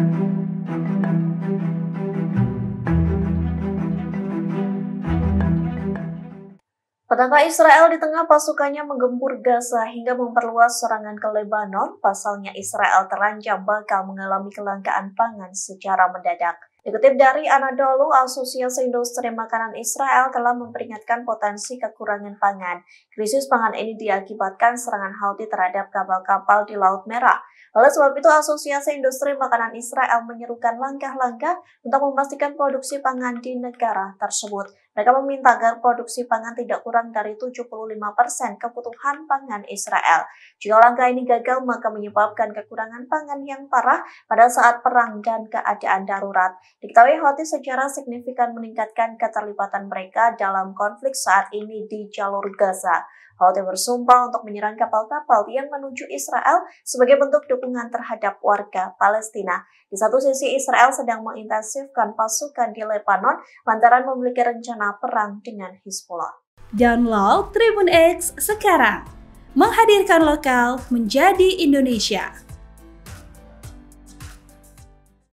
Petangga Israel di tengah pasukannya menggempur Gaza hingga memperluas serangan ke Lebanon, pasalnya Israel terancam bakal mengalami kelangkaan pangan secara mendadak. Dikutip dari Anadolu, Asosiasi Industri Makanan Israel telah memperingatkan potensi kekurangan pangan. Krisis pangan ini diakibatkan serangan Houthi terhadap kapal-kapal di Laut Merah. Oleh sebab itu, Asosiasi Industri Makanan Israel menyerukan langkah-langkah untuk memastikan produksi pangan di negara tersebut. Mereka meminta agar produksi pangan tidak kurang dari 75% persen kebutuhan pangan Israel. Jika langkah ini gagal, maka menyebabkan kekurangan pangan yang parah pada saat perang dan keadaan darurat. Diketahui Houthi secara signifikan meningkatkan keterlibatan mereka dalam konflik saat ini di jalur Gaza. Houthi bersumpah untuk menyerang kapal-kapal yang menuju Israel sebagai bentuk dukungan terhadap warga Palestina. Di satu sisi, Israel sedang mengintensifkan pasukan di Lebanon lantaran memiliki rencana perang dengan Hizbullah. Download Tribun X sekarang. Menghadirkan lokal menjadi Indonesia.